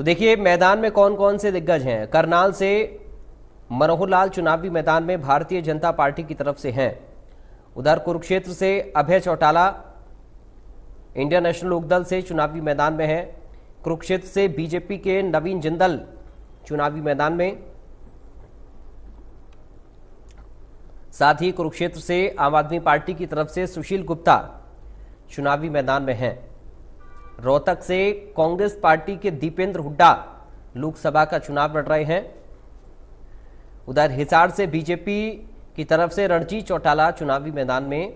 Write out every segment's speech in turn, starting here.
तो देखिए मैदान में कौन कौन से दिग्गज हैं करनाल से मनोहर लाल चुनावी मैदान में भारतीय जनता पार्टी की तरफ से हैं उधर कुरुक्षेत्र से अभय चौटाला इंडियन नेशनल लोकदल से चुनावी मैदान में हैं कुरुक्षेत्र से बीजेपी के नवीन जिंदल चुनावी मैदान में साथ ही कुरुक्षेत्र से आम आदमी पार्टी की तरफ से सुशील गुप्ता चुनावी मैदान में हैं रोहतक से कांग्रेस पार्टी के दीपेंद्र हुड्डा लोकसभा का चुनाव लड़ रहे हैं उधर हिसार से बीजेपी की तरफ से रणजीत चौटाला चुनावी मैदान में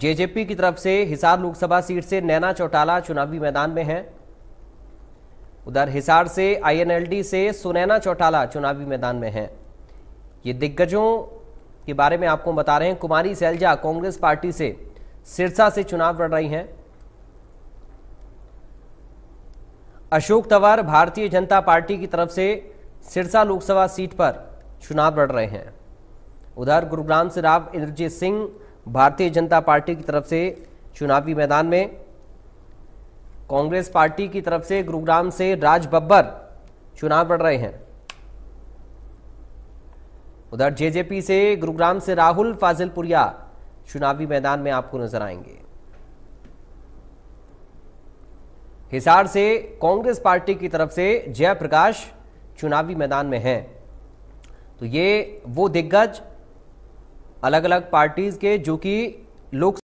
जेजेपी की तरफ से हिसार लोकसभा सीट से नैना चौटाला चुनावी मैदान में हैं उधर हिसार से आईएनएलडी से सुनैना चौटाला चुनावी मैदान में हैं ये दिग्गजों के बारे में आपको बता रहे हैं कुमारी सैलजा कांग्रेस पार्टी से सिरसा से चुनाव लड़ रही हैं अशोक तंवर भारतीय जनता पार्टी की तरफ से सिरसा लोकसभा सीट पर चुनाव लड़ रहे हैं उधर गुरुग्राम से राव इंद्रजीत सिंह भारतीय जनता पार्टी की तरफ से चुनावी मैदान में कांग्रेस पार्टी की तरफ से गुरुग्राम से राज बब्बर चुनाव लड़ रहे हैं उधर जेजेपी से गुरुग्राम से राहुल फाजिलपुरिया चुनावी मैदान में आपको नजर आएंगे हिसार से कांग्रेस पार्टी की तरफ से जयप्रकाश चुनावी मैदान में हैं तो ये वो दिग्गज अलग अलग पार्टीज के जो कि लोक